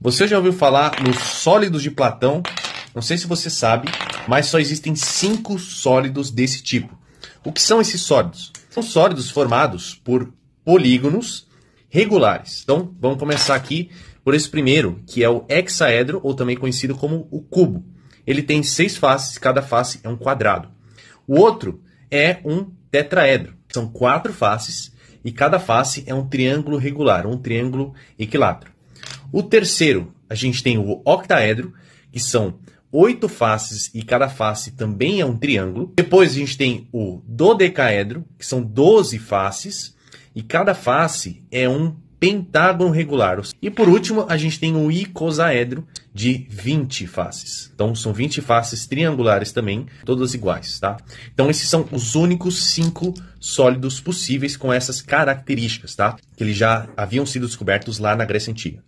Você já ouviu falar nos sólidos de Platão? Não sei se você sabe, mas só existem cinco sólidos desse tipo. O que são esses sólidos? São sólidos formados por polígonos regulares. Então, vamos começar aqui por esse primeiro, que é o hexaedro, ou também conhecido como o cubo. Ele tem seis faces, cada face é um quadrado. O outro é um tetraedro. São quatro faces e cada face é um triângulo regular, um triângulo equilátero. O terceiro, a gente tem o octaedro, que são oito faces e cada face também é um triângulo. Depois a gente tem o dodecaedro, que são 12 faces e cada face é um pentágono regular. E por último, a gente tem o icosaedro de 20 faces. Então são 20 faces triangulares também, todas iguais, tá? Então esses são os únicos cinco sólidos possíveis com essas características, tá? Que eles já haviam sido descobertos lá na Grécia antiga.